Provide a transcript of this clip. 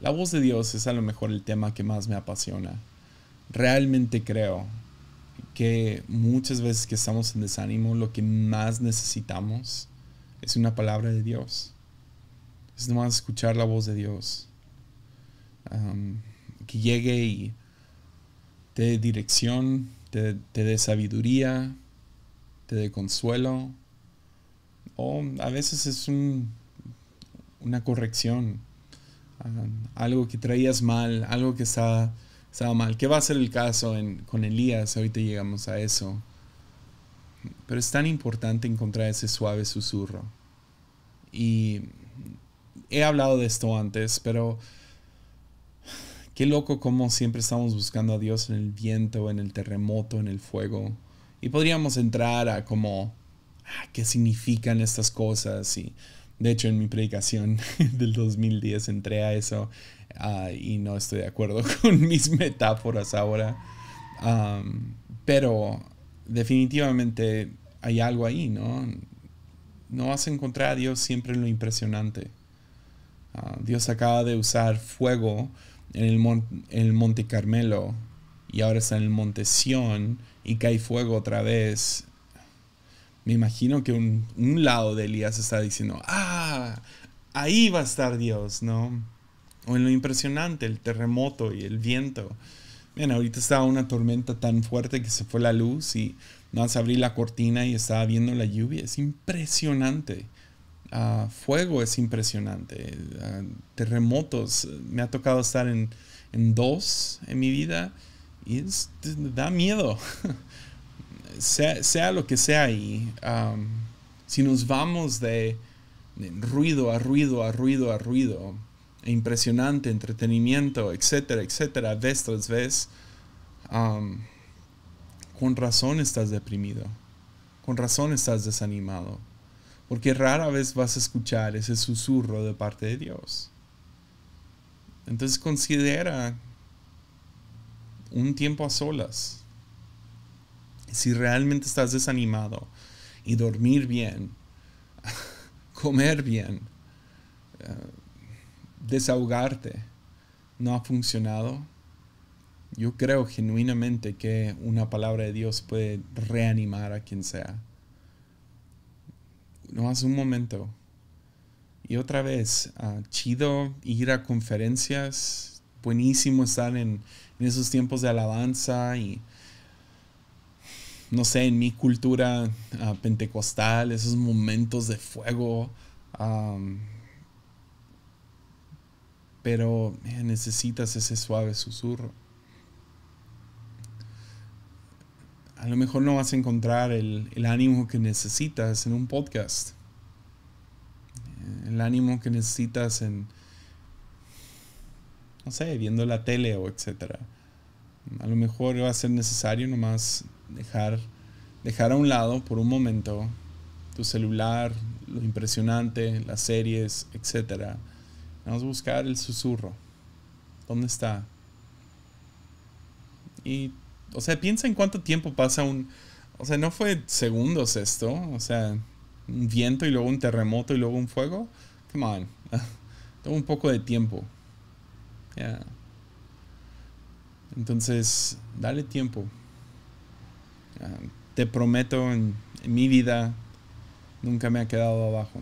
La voz de Dios es a lo mejor el tema que más me apasiona. Realmente creo que muchas veces que estamos en desánimo, lo que más necesitamos es una palabra de Dios. Es nomás escuchar la voz de Dios. que llegue y te dé dirección, te, dé sabiduría, te dé consuelo. O a veces es un, una corrección algo que traías mal, algo que estaba, mal. ¿Qué va a ser el caso con Elías? Ahorita llegamos a eso. Pero es tan importante encontrar ese suave susurro. Y he hablado de esto antes, pero qué loco como siempre estamos buscando a Dios en el viento, en el terremoto, en el fuego. Y podríamos entrar a como, ah, ¿qué significan estas cosas? Y de hecho, en mi predicación del 2010 entré a eso ah, y no estoy de acuerdo con mis metáforas ahora. pero definitivamente hay algo ahí, ¿no? No vas a encontrar a Dios siempre en lo impresionante. Ah, Dios acaba de usar fuego en el, el, Monte Carmelo y ahora está en el Monte Sión y cae fuego otra vez me imagino que un, lado de Elías está diciendo, ah, ahí va a estar Dios, ¿no? O en lo impresionante, el terremoto y el viento. Miren, ahorita estaba una tormenta tan fuerte que se fue la luz y más abrí la cortina y estaba viendo la lluvia. Es impresionante. Ah, fuego es impresionante. Ah, terremotos. Me ha tocado estar en, en dos en mi vida y da miedo. sea, lo que sea ahí, si nos vamos de, ruido a ruido a ruido a ruido, e impresionante, entretenimiento, etcétera, etcétera, vez tras vez, con razón estás deprimido, con razón estás desanimado, porque rara vez vas a escuchar ese susurro de parte de Dios. Entonces considera un tiempo a solas si realmente estás desanimado y dormir bien, comer bien, eh, desahogarte, no ha funcionado, yo creo genuinamente que una palabra de Dios puede reanimar a quien sea. No hace un momento. Y otra vez, ah, chido ir a conferencias, buenísimo estar en, en esos tiempos de alabanza y no sé, en mi cultura ah, pentecostal, esos momentos de fuego. pero eh, necesitas ese suave susurro. A lo mejor no vas a encontrar el, el ánimo que necesitas en un podcast. El ánimo que necesitas en, no sé, viendo la tele o etcétera. A lo mejor va a ser necesario nomás dejar, dejar a un lado por un momento tu celular, lo impresionante, las series, etc. Vamos a buscar el susurro. ¿Dónde está? Y, o sea, piensa en cuánto tiempo pasa un... O sea, no fue segundos esto. O sea, un viento y luego un terremoto y luego un fuego. Come on. Toma un poco de tiempo. Entonces, dale tiempo te prometo en, mi vida, nunca me ha quedado abajo.